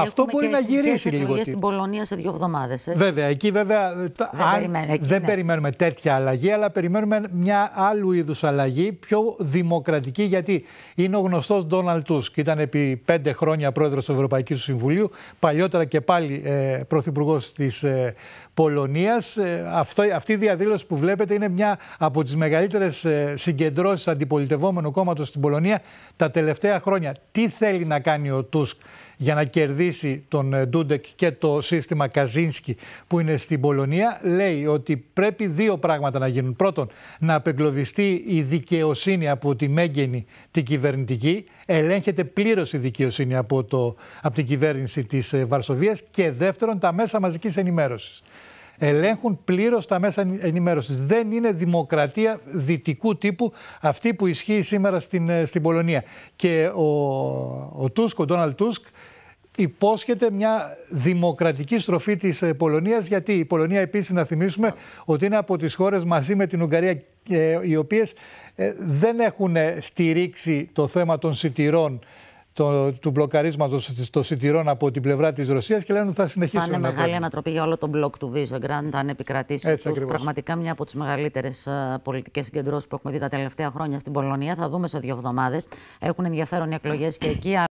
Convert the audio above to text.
Αυτό μπορεί να γυρίσει λίγο. Έχουμε στην Πολωνία σε δύο εβδομάδες. Ε. Βέβαια, εκεί βέβαια ε, δεν, περιμένουμε, εκεί, δεν ναι. τέτοια αλλαγή, αλλά περιμένουμε μια άλλου είδους αλλαγή, πιο δημοκρατική, γιατί είναι ο γνωστός Ντόναλτ Τούσκ. Ήταν επί πέντε χρόνια πρόεδρος του Ευρωπαϊκού Συμβουλίου, παλιότερα και πάλι ε, πρωθυπουργός της ε, Πολωνίας. Ε, αυτή η διαδήλωση που βλέπετε είναι μια από τις μεγαλύτερες συγκεντρώσεις αντιπολιτευόμενου κόμματος στην Πολωνία τα τελευταία χρόνια. Τι θέλει να κάνει ο Τούσκ για να κερδίσει τον ε, Ντούντεκ και το σύστημα Καζίνσκι που είναι στην Πολωνία, λέει ότι πρέπει δύο πράγματα να γίνουν. Πρώτον, να απεγκλωβιστεί η δικαιοσύνη από τη μέγενη την κυβερνητική, ελέγχεται πλήρως η δικαιοσύνη από, το, από την κυβέρνηση της ε, Βαρσοβίας και δεύτερον, τα μέσα μαζικής ενημέρωσης ελέγχουν πλήρως τα μέσα ενημέρωσης. Δεν είναι δημοκρατία δυτικού τύπου αυτή που ισχύει σήμερα στην, ε, στην Πολωνία. Και ο, ο ο Ντόναλτ Τούσκ, υπόσχεται μια δημοκρατική στροφή της ε, Πολωνίας, γιατί η Πολωνία επίσης να θυμίσουμε ότι είναι από τις χώρες μαζί με την Ουγγαρία ε, οι οποίες ε, δεν έχουν στηρίξει το θέμα των σιτηρών το, του μπλοκαρίσματος των σιτηρών από την πλευρά της Ρωσίας και λένε ότι θα συνεχίσουν. Θα είναι μεγάλη ανατροπή για όλο τον μπλοκ του Βίζεγκραντ αν επικρατήσει. Έτσι, τους, πραγματικά μια από τις μεγαλύτερες πολιτικές συγκεντρώσεις που έχουμε δει τα τελευταία χρόνια στην Πολωνία. Θα δούμε σε δύο εβδομάδες. Έχουν ενδιαφέρον οι εκλογές και εκεί.